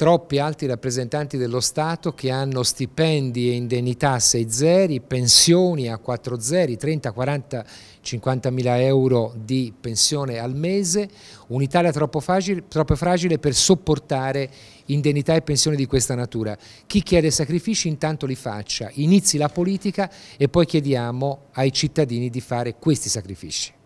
troppi altri rappresentanti dello Stato che hanno stipendi e indennità a 6 zeri, pensioni a 4 zeri, 30, 40, 50 mila euro di pensione al mese, un'Italia troppo, troppo fragile, per sopportare indennità e pensioni di questa natura. Chi chiede sacrifici intanto li faccia, inizi la politica e poi chiediamo ai cittadini di fare questi sacrifici.